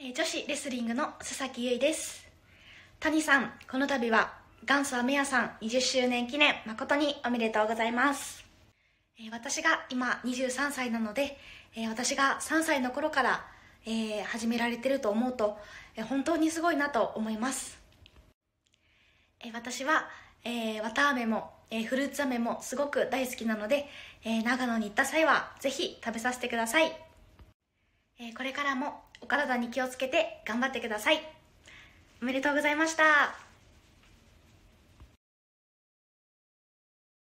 女子レスリングの佐々木結衣です谷さんこの度は元祖アメヤさん20周年記念誠におめでとうございます私が今23歳なので私が3歳の頃から始められてると思うと本当にすごいなと思います私は綿あめもフルーツあめもすごく大好きなので長野に行った際はぜひ食べさせてくださいえこれからもお体に気をつけて頑張ってくださいおめでとうございました